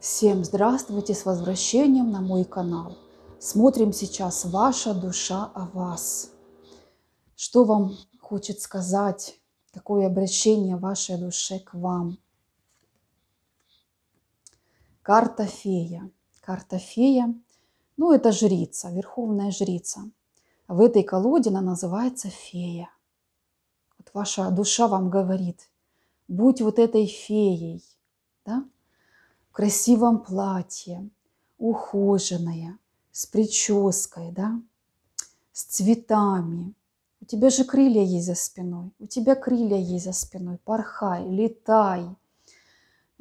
Всем здравствуйте, с возвращением на мой канал. Смотрим сейчас «Ваша душа о вас». Что вам хочет сказать? Какое обращение вашей души к вам? Карта фея. Карта фея, ну это жрица, верховная жрица. В этой колоде она называется фея. Вот ваша душа вам говорит, будь вот этой феей, да? красивом платье, ухоженная, с прической, да, с цветами. У тебя же крылья есть за спиной, у тебя крылья есть за спиной, порхай, летай.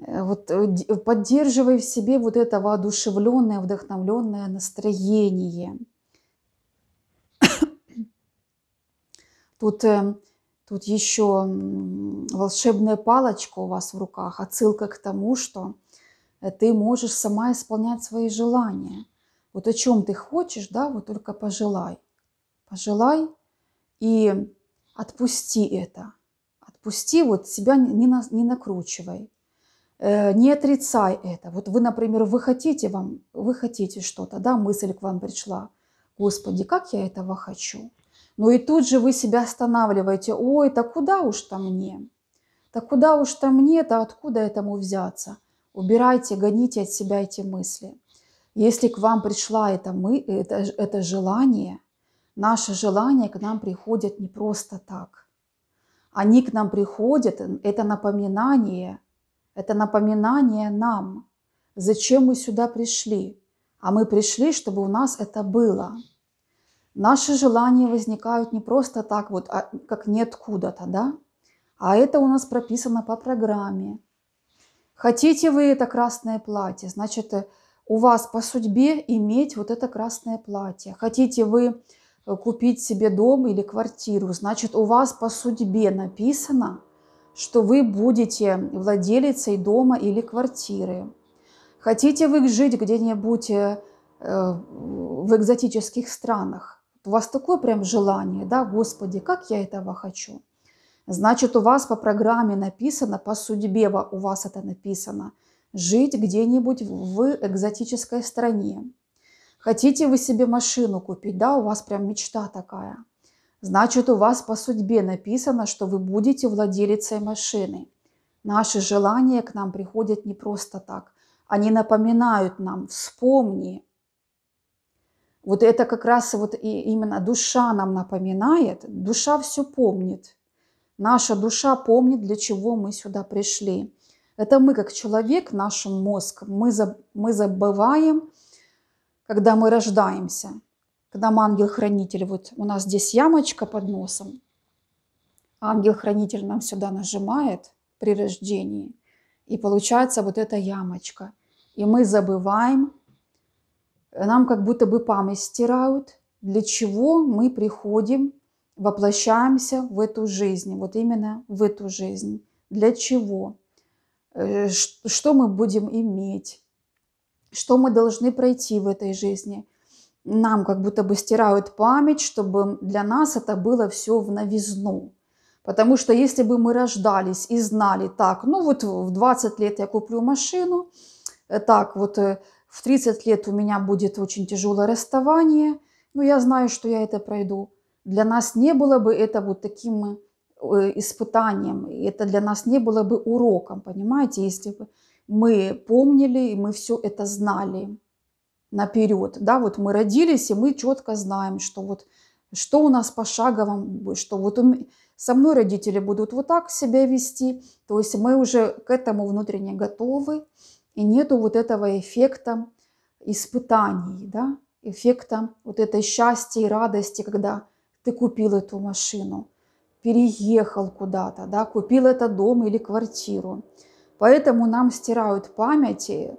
Э, вот э, э, поддерживай в себе вот это воодушевленное, вдохновленное настроение. Тут, тут еще волшебная палочка у вас в руках, отсылка к тому, что Э, ты можешь сама исполнять свои желания. Вот о чем ты хочешь, да, вот только пожелай. Пожелай и отпусти это. Отпусти, вот себя не, на, не накручивай. Э, не отрицай это. Вот вы, например, вы хотите вам, вы хотите что-то, да, мысль к вам пришла. Господи, как я этого хочу. Но и тут же вы себя останавливаете. Ой, да куда уж то мне? Да куда уж то мне-то, откуда этому взяться? Убирайте, гоните от себя эти мысли. Если к вам пришла это, мы, это, это желание, наше желание к нам приходят не просто так. Они к нам приходят, это напоминание, это напоминание нам, зачем мы сюда пришли. А мы пришли, чтобы у нас это было. Наши желания возникают не просто так, вот, а как ниоткуда-то, да? А это у нас прописано по программе – Хотите вы это красное платье, значит, э, у вас по судьбе иметь вот это красное платье. Хотите вы э, купить себе дом или квартиру, значит, у вас по судьбе написано, что вы будете владелицей дома или квартиры. Хотите вы жить где-нибудь э, в экзотических странах? У вас такое прям желание, да, Господи, как я этого хочу. Значит, у вас по программе написано, по судьбе у вас это написано, жить где-нибудь в экзотической стране. Хотите вы себе машину купить, да, у вас прям мечта такая. Значит, у вас по судьбе написано, что вы будете владелицей машины. Наши желания к нам приходят не просто так. Они напоминают нам, вспомни. Вот это как раз вот и именно душа нам напоминает, душа все помнит – Наша душа помнит, для чего мы сюда пришли. Это мы, как человек, наш мозг, мы, мы забываем, когда мы рождаемся, когда мы ангел-хранитель. Вот у нас здесь ямочка под носом. Ангел-хранитель нам сюда нажимает при рождении. И получается вот эта ямочка. И мы забываем, нам как будто бы память стирают, для чего мы приходим – воплощаемся в эту жизнь, вот именно в эту жизнь. Для чего? Э, что мы будем иметь? Что мы должны пройти в этой жизни? Нам как будто бы стирают память, чтобы для нас это было все в новизну. Потому что если бы мы рождались и знали, так, ну вот в 20 лет я куплю машину, э, так, вот э, в 30 лет у меня будет очень тяжелое расставание, ну я знаю, что я это пройду – для нас не было бы это вот таким э, испытанием, это для нас не было бы уроком, понимаете, если бы мы помнили и мы все это знали наперед, да, вот мы родились и мы четко знаем, что вот что у нас по пошагово, что вот со мной родители будут вот так себя вести, то есть мы уже к этому внутренне готовы, и нету вот этого эффекта испытаний, да, эффекта вот этой счастья и радости, когда ты купил эту машину, переехал куда-то, да, купил этот дом или квартиру. Поэтому нам стирают памяти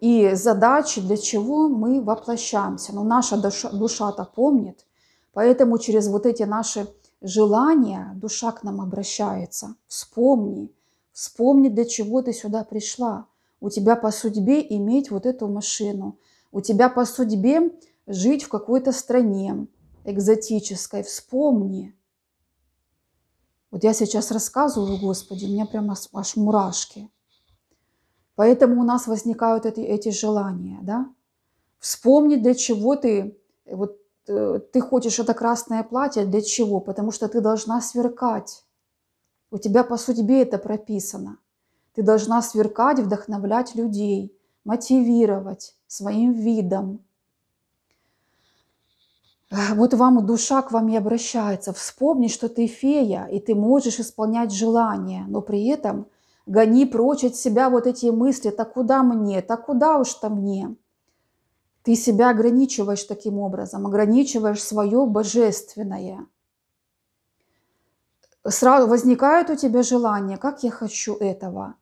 и задачи, для чего мы воплощаемся. Но наша душа-то помнит, поэтому через вот эти наши желания душа к нам обращается. Вспомни, вспомни, для чего ты сюда пришла. У тебя по судьбе иметь вот эту машину. У тебя по судьбе жить в какой-то стране экзотической, вспомни. Вот я сейчас рассказываю, Господи, у меня прямо аж мурашки. Поэтому у нас возникают эти, эти желания, да? Вспомни, для чего ты, вот э, ты хочешь это красное платье, для чего? Потому что ты должна сверкать. У тебя по судьбе это прописано. Ты должна сверкать, вдохновлять людей, мотивировать своим видом, вот вам душа к вам и обращается. Вспомни, что ты фея, и ты можешь исполнять желания, но при этом гони прочь от себя вот эти мысли, так куда мне, так куда уж-то мне. Ты себя ограничиваешь таким образом, ограничиваешь свое божественное. Сразу возникают у тебя желания, как я хочу этого.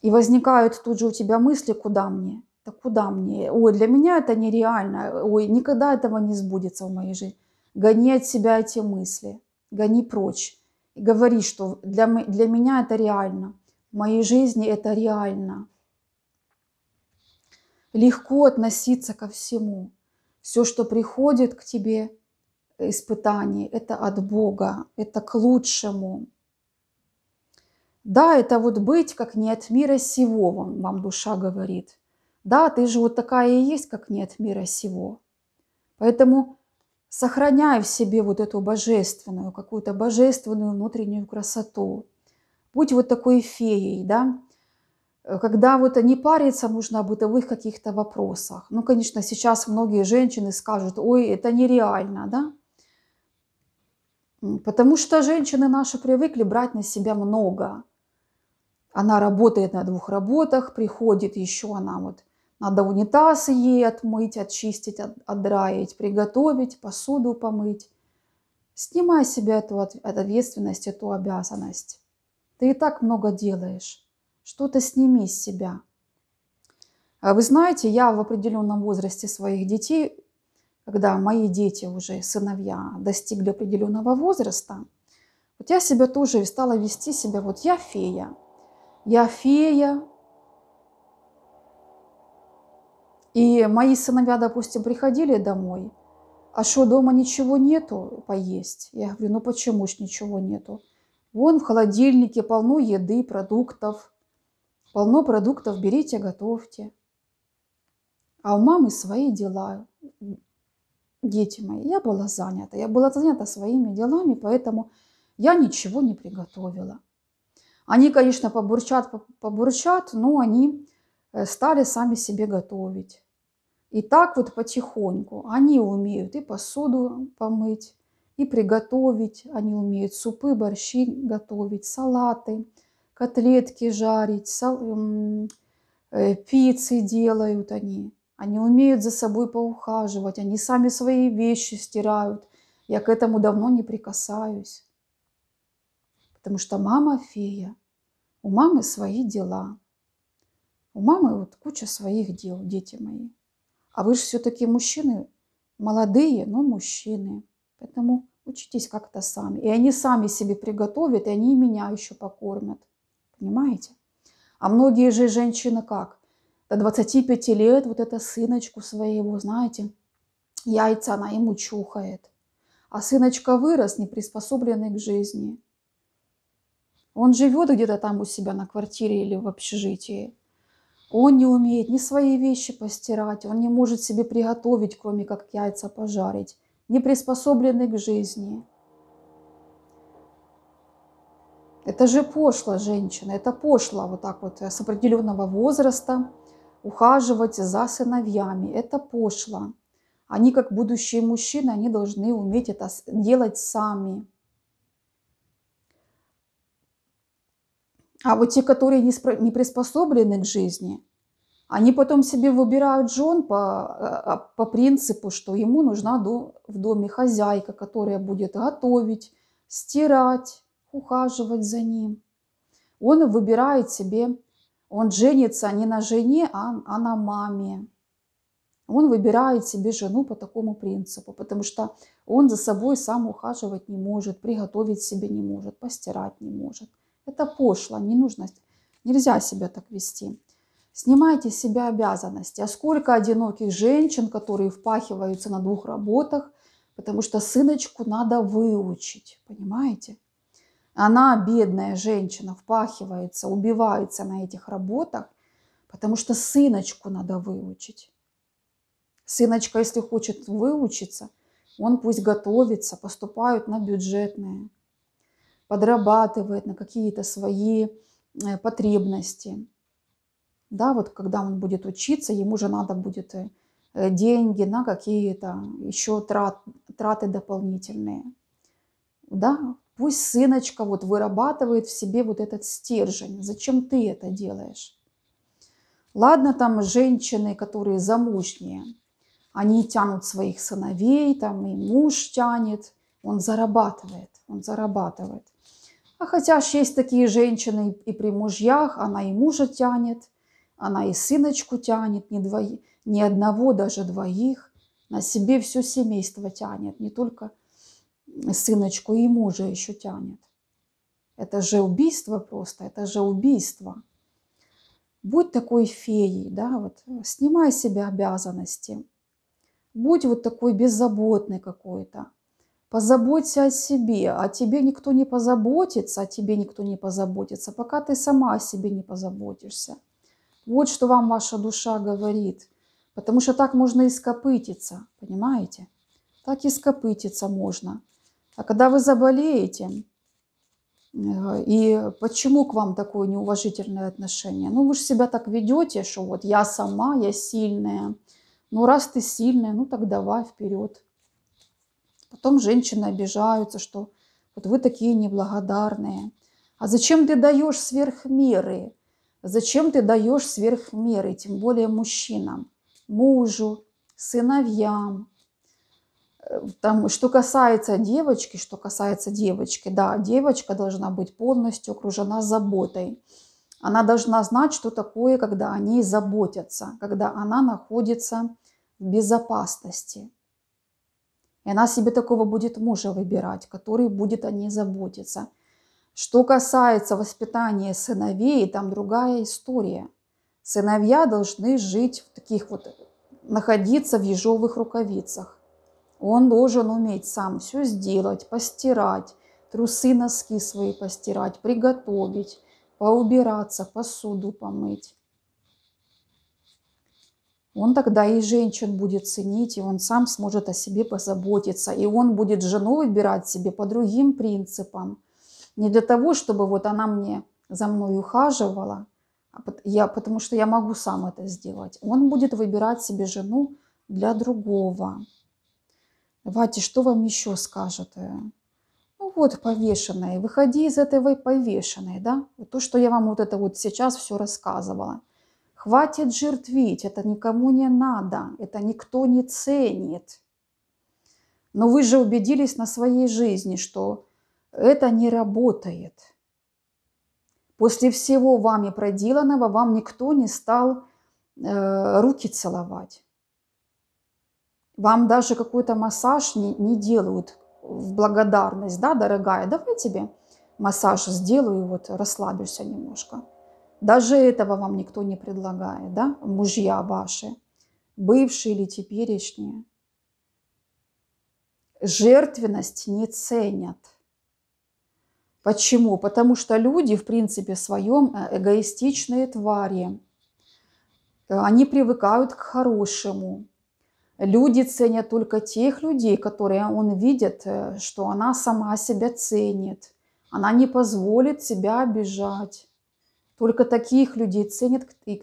И возникают тут же у тебя мысли, куда мне. Да куда мне? Ой, для меня это нереально. Ой, никогда этого не сбудется в моей жизни. Гони от себя эти мысли. Гони прочь. И говори, что для, для меня это реально. В моей жизни это реально. Легко относиться ко всему. Все, что приходит к тебе, э, испытание, это от Бога, это к лучшему. Да, это вот быть как не от мира сего, вам, вам душа говорит – да, ты же вот такая и есть, как нет мира сего. Поэтому сохраняй в себе вот эту божественную, какую-то божественную внутреннюю красоту. Будь вот такой феей, да, когда вот не париться нужно о бытовых каких-то вопросах. Ну, конечно, сейчас многие женщины скажут, ой, это нереально, да? Потому что женщины наши привыкли брать на себя много. Она работает на двух работах, приходит еще она вот надо унитаз ей отмыть, очистить, отдраить, приготовить, посуду помыть. Снимай себе эту ответственность, эту обязанность. Ты и так много делаешь. Что-то сними с себя. А вы знаете, я в определенном возрасте своих детей, когда мои дети уже, сыновья, достигли определенного возраста, вот я себя тоже стала вести себя, вот я фея. Я фея, И мои сыновья, допустим, приходили домой, а что, дома ничего нету поесть? Я говорю, ну почему ж ничего нету? Вон в холодильнике полно еды, продуктов. Полно продуктов, берите, готовьте. А у мамы свои дела, дети мои. Я была занята, я была занята своими делами, поэтому я ничего не приготовила. Они, конечно, побурчат, побурчат, но они э, стали сами себе готовить. И так вот потихоньку. Они умеют и посуду помыть, и приготовить. Они умеют супы, борщи готовить, салаты, котлетки жарить, сал... Эм, э, пиццы делают они. Они умеют за собой поухаживать, они сами свои вещи стирают. Я к этому давно не прикасаюсь. Потому что мама фея, у мамы свои дела. У мамы вот куча своих дел, дети мои. А вы же все-таки мужчины, молодые, но мужчины. Поэтому учитесь как-то сами. И они сами себе приготовят, и они меня еще покормят. Понимаете? А многие же женщины как? До 25 лет вот эта сыночку своего, знаете, яйца она ему чухает. А сыночка вырос, не приспособленный к жизни. Он живет где-то там у себя на квартире или в общежитии. Он не умеет ни свои вещи постирать, он не может себе приготовить, кроме как яйца пожарить, не приспособленный к жизни. Это же пошло, женщина, это пошло вот так вот с определенного возраста ухаживать за сыновьями. Это пошло. Они, как будущие мужчины, они должны уметь это делать сами. А вот те, которые не, не приспособлены к жизни, они потом себе выбирают жен по, э, а, по принципу, что ему нужна до, в доме хозяйка, которая будет готовить, стирать, ухаживать за ним. Он выбирает себе, он женится не на жене, а, а на маме. Он выбирает себе жену по такому принципу, потому что он за собой сам ухаживать не может, приготовить себе не может, постирать не может – это пошло, не нужно, нельзя себя так вести. Снимайте с себя обязанности. А сколько одиноких женщин, которые впахиваются на двух работах, потому что сыночку надо выучить, понимаете? Она, бедная женщина, впахивается, убивается на этих работах, потому что сыночку надо выучить. Сыночка, если хочет выучиться, он пусть готовится, поступают на бюджетные подрабатывает на какие-то свои э, потребности. Да, вот когда он будет учиться, ему же надо будет э, э, деньги на какие-то еще трат, траты дополнительные. Да, пусть сыночка вот вырабатывает в себе вот этот стержень. Зачем ты это делаешь? Ладно, там женщины, которые замужние, они тянут своих сыновей, там и муж тянет, он зарабатывает, он зарабатывает. А хотя же есть такие женщины и при мужьях, она и мужа тянет, она и сыночку тянет, не, двои, ни одного, даже двоих. На себе все семейство тянет, не только сыночку и мужа еще тянет. Это же убийство просто, это же убийство. Будь такой феей, да, вот, снимай себе обязанности. Будь вот такой беззаботный какой-то. Позаботься о себе, о а тебе никто не позаботится, о тебе никто не позаботится, пока ты сама о себе не позаботишься. Вот что вам ваша душа говорит, потому что так можно ископытиться, понимаете? Так ископытиться можно. А когда вы заболеете, э, и почему к вам такое неуважительное отношение? Ну, вы же себя так ведете, что вот я сама, я сильная. Ну, раз ты сильная, ну так давай вперед. Потом женщины обижаются, что вот вы такие неблагодарные. А зачем ты даешь сверхмеры, Зачем ты даешь сверхмеры, тем более мужчинам, мужу, сыновьям? Э, там, что касается девочки, что касается девочки, да, девочка должна быть полностью окружена заботой. Она должна знать, что такое, когда о ней заботятся, когда она находится в безопасности. И она себе такого будет мужа выбирать, который будет о ней заботиться. Что касается воспитания сыновей, там другая история. Сыновья должны жить в таких вот, находиться в ежовых рукавицах. Он должен уметь сам все сделать, постирать, трусы, носки свои постирать, приготовить, поубираться, посуду помыть он тогда и женщин будет ценить, и он сам сможет о себе позаботиться, и он будет жену выбирать себе по другим принципам. Не для того, чтобы вот она мне за мной ухаживала, а я, потому что я могу сам это сделать. Он будет выбирать себе жену для другого. Давайте, что вам еще скажет? Ну вот, повешенная, выходи из этой повешенной, да? то, что я вам вот это вот сейчас все рассказывала – Хватит жертвить, это никому не надо, это никто не ценит. Но вы же убедились на своей жизни, что это не работает. После всего вами проделанного вам никто не стал э, руки целовать. Вам даже какой-то массаж не, не делают в благодарность, да, дорогая, давай тебе массаж сделаю, вот расслабишься немножко. Даже этого вам никто не предлагает, да, мужья ваши, бывшие или теперешние. Жертвенность не ценят. Почему? Потому что люди, в принципе, в своем э, эгоистичные твари. Э, они привыкают к хорошему. Люди ценят только тех людей, которые он видит, э, что она сама себя ценит. Она не позволит себя обижать только таких людей ценят и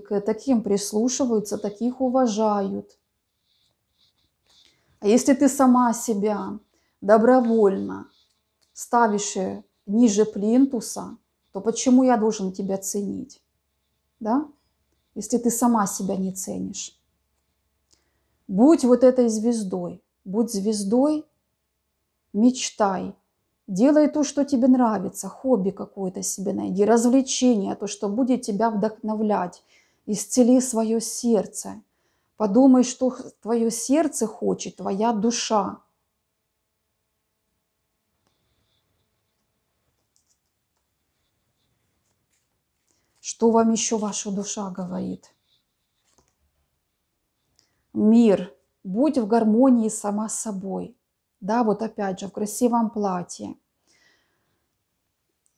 к таким прислушиваются, таких уважают. А если ты сама себя добровольно ставишь э, ниже плинтуса, то почему я должен тебя ценить? Да? Если ты сама себя не ценишь. Будь вот этой звездой, будь звездой, мечтай, Делай то, что тебе нравится, хобби какое-то себе найди, развлечение, то, что будет тебя вдохновлять. Исцели свое сердце. Подумай, что твое сердце хочет, твоя душа. Что вам еще ваша душа говорит? Мир. Будь в гармонии сама с собой да, вот опять же, в красивом платье.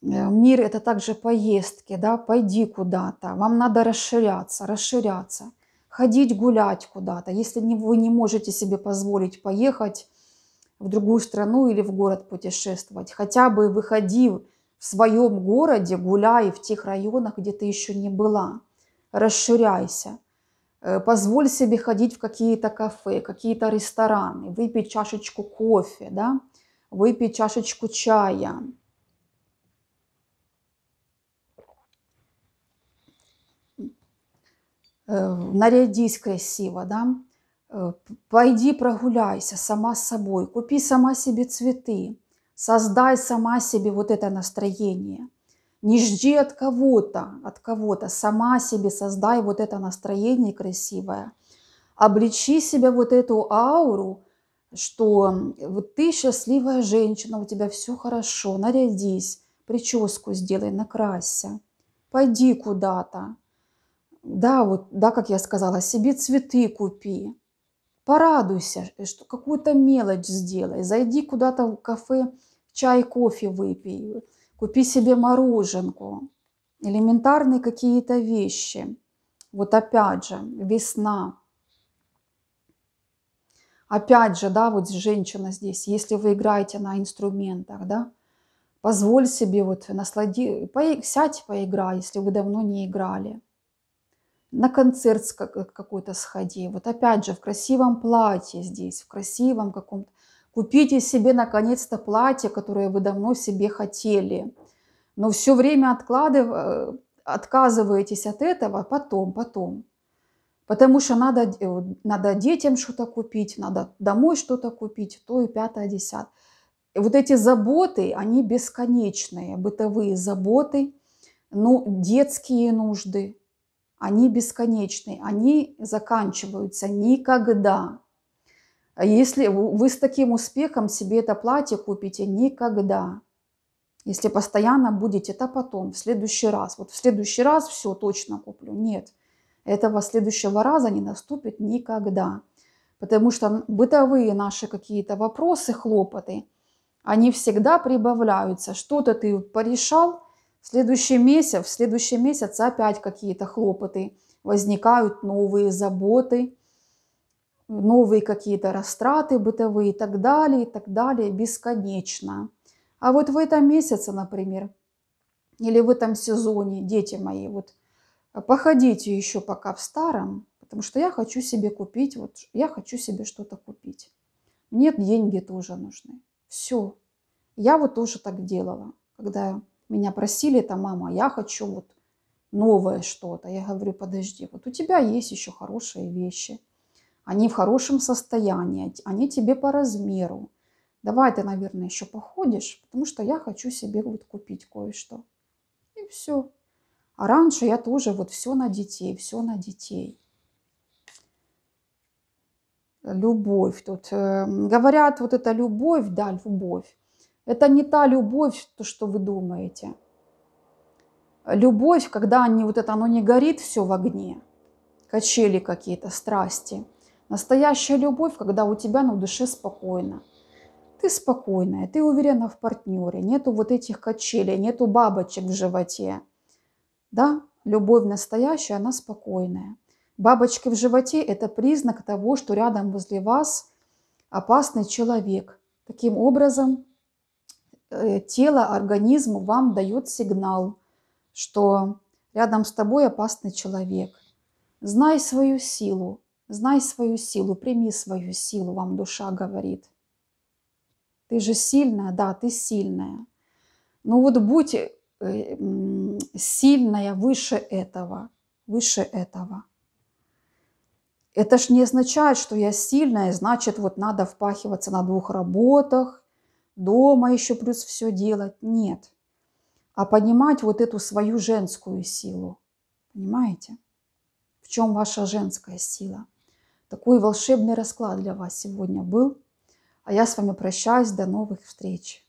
Э, мир – это также поездки, да, пойди куда-то, вам надо расширяться, расширяться, ходить гулять куда-то. Если вы не можете себе позволить поехать в другую страну или в город путешествовать, хотя бы выходи в своем городе, гуляй в тех районах, где ты еще не была, расширяйся – Э, позволь себе ходить в какие-то кафе, какие-то рестораны, выпить чашечку кофе, да, выпить чашечку чая. Э, нарядись красиво, да, э, пойди прогуляйся сама с собой, купи сама себе цветы, создай сама себе вот это настроение – не жди от кого-то, от кого-то. Сама себе создай вот это настроение красивое. Обличи себя вот эту ауру, что вот ты счастливая женщина, у тебя все хорошо, нарядись, прическу сделай, накрасься, пойди куда-то. Да, вот, да, как я сказала, себе цветы купи, порадуйся, э, что какую-то мелочь сделай, зайди куда-то в кафе, чай, кофе выпей, купи себе мороженку, элементарные какие-то вещи. Вот опять же, весна. Опять же, да, вот женщина здесь, если вы играете на инструментах, да, позволь себе вот наслади, по, сядь поиграй, если вы давно не играли. На концерт какой-то сходи. Вот опять же, в красивом платье здесь, в красивом каком-то. Купите себе наконец-то платье, которое вы давно себе хотели. Но все время откладыв... Э, отказываетесь от этого потом, потом. Потому что надо, э, надо детям что-то купить, надо домой что-то купить, то и пятое, десятое. Вот эти заботы, они бесконечные, бытовые заботы, ну, детские нужды, они бесконечные, они заканчиваются никогда. А если вы с таким успехом себе это платье купите, никогда. Если постоянно будете, это потом, в следующий раз. Вот в следующий раз все точно куплю. Нет, этого следующего раза не наступит никогда. Потому что бытовые наши какие-то вопросы, хлопоты, они всегда прибавляются. Что-то ты порешал, в следующий месяц, в следующий месяц опять какие-то хлопоты возникают, новые заботы – новые какие-то растраты бытовые и так далее, и так далее, бесконечно. А вот в этом месяце, например, или в этом сезоне, дети мои, вот походите еще пока в старом, потому что я хочу себе купить, вот я хочу себе что-то купить. Мне деньги тоже нужны. Все. Я вот тоже так делала, когда меня просили, это мама, я хочу вот новое что-то. Я говорю, подожди, вот у тебя есть еще хорошие вещи – они в хорошем состоянии, они тебе по размеру. Давай ты, наверное, еще походишь, потому что я хочу себе вот купить кое-что. И все. А раньше я тоже вот все на детей, все на детей. Любовь тут. Э, говорят, вот это любовь, да, любовь. Это не та любовь, то, что вы думаете. Любовь, когда они, вот это, оно не горит все в огне. Качели какие-то, страсти – Настоящая любовь, когда у тебя на душе спокойно. Ты спокойная, ты уверена в партнере, нету вот этих качелей, нету бабочек в животе. Да, любовь настоящая, она спокойная. Бабочки в животе – это признак того, что рядом возле вас опасный человек. Таким образом, э, тело, организм вам дает сигнал, что рядом с тобой опасный человек. Знай свою силу, Знай свою силу, прими свою силу, вам душа говорит. Ты же сильная, да, ты сильная. Ну вот будь э, сильная выше этого, выше этого. Это ж не означает, что я сильная, значит, вот надо впахиваться на двух работах, дома еще плюс все делать. Нет. А понимать вот эту свою женскую силу. Понимаете? В чем ваша женская сила? Такой волшебный расклад для вас сегодня был. А я с вами прощаюсь. До новых встреч.